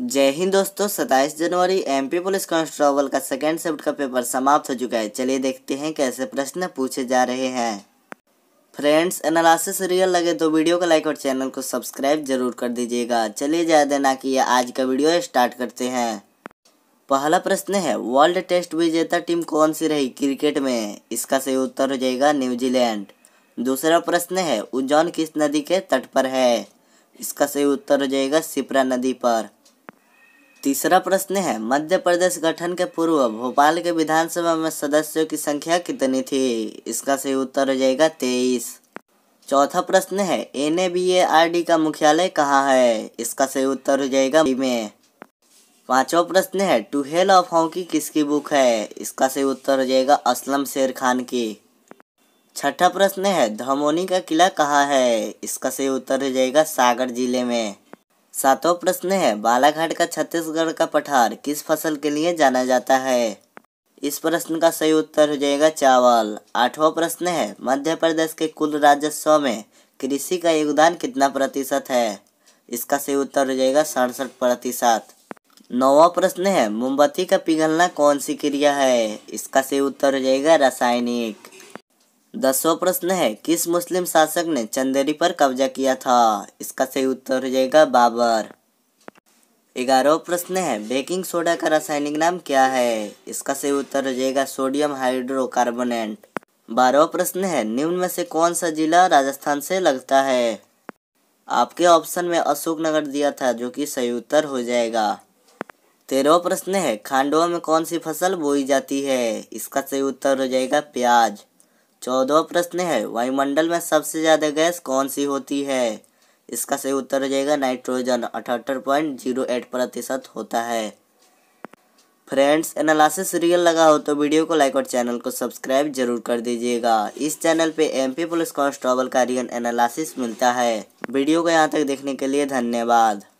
जय हिंद दोस्तों सताईस जनवरी एमपी पुलिस कांस्टेबल का सेकेंड शिफ्ट का पेपर समाप्त हो चुका है चलिए देखते हैं कैसे प्रश्न पूछे जा रहे हैं फ्रेंड्स एनालिसिस रियल लगे तो वीडियो को लाइक और चैनल को सब्सक्राइब जरूर कर दीजिएगा चलिए ज़्यादा ना कि आज का वीडियो स्टार्ट करते हैं पहला प्रश्न है वर्ल्ड टेस्ट विजेता टीम कौन सी रही क्रिकेट में इसका सही उत्तर हो जाएगा न्यूजीलैंड दूसरा प्रश्न है उज्जैन किस नदी के तट पर है इसका सही उत्तर हो जाएगा सिपरा नदी पर तीसरा प्रश्न है मध्य प्रदेश गठन के पूर्व भोपाल के विधानसभा में सदस्यों की संख्या कितनी थी इसका सही उत्तर हो जाएगा तेईस चौथा प्रश्न है एन का मुख्यालय कहाँ है इसका सही उत्तर हो जाएगा में पांचवा प्रश्न है टू हेल ऑफ हॉकी किसकी बुक है इसका सही उत्तर हो जाएगा असलम शेर खान की छठा प्रश्न है धमोनी का किला कहाँ है इसका सही उत्तर हो जाएगा सागर जिले में सातवां प्रश्न है बालाघाट का छत्तीसगढ़ का पठार किस फसल के लिए जाना जाता है इस प्रश्न का सही उत्तर हो जाएगा चावल आठवां प्रश्न है मध्य प्रदेश के कुल राजस्व में कृषि का योगदान कितना प्रतिशत है इसका सही उत्तर हो जाएगा सड़सठ प्रतिशत नौवा प्रश्न है मोमबत्ती का पिघलना कौन सी क्रिया है इसका सही उत्तर हो जाएगा रासायनिक दसवा प्रश्न है किस मुस्लिम शासक ने चंदेरी पर कब्जा किया था इसका सही उत्तर हो जाएगा बाबर ग्यारहवा प्रश्न है बेकिंग सोडा का रासायनिक नाम क्या है इसका सही उत्तर हो जाएगा सोडियम हाइड्रोकार्बोनेट बारहवा प्रश्न है निम्न में से कौन सा जिला राजस्थान से लगता है आपके ऑप्शन में अशोकनगर दिया था जो कि सही उत्तर हो जाएगा तेरहवा प्रश्न है खांडवा में कौन सी फसल बोई जाती है इसका सही उत्तर हो जाएगा प्याज चौदह प्रश्न है वायुमंडल में सबसे ज़्यादा गैस कौन सी होती है इसका सही उत्तर हो जाएगा नाइट्रोजन अठहत्तर पॉइंट जीरो एट प्रतिशत होता है फ्रेंड्स एनालिसिस रियल लगा हो तो वीडियो को लाइक और चैनल को सब्सक्राइब जरूर कर दीजिएगा इस चैनल पे एमपी पुलिस कांस्टेबल का रियल एनालिसिस मिलता है वीडियो को यहाँ तक देखने के लिए धन्यवाद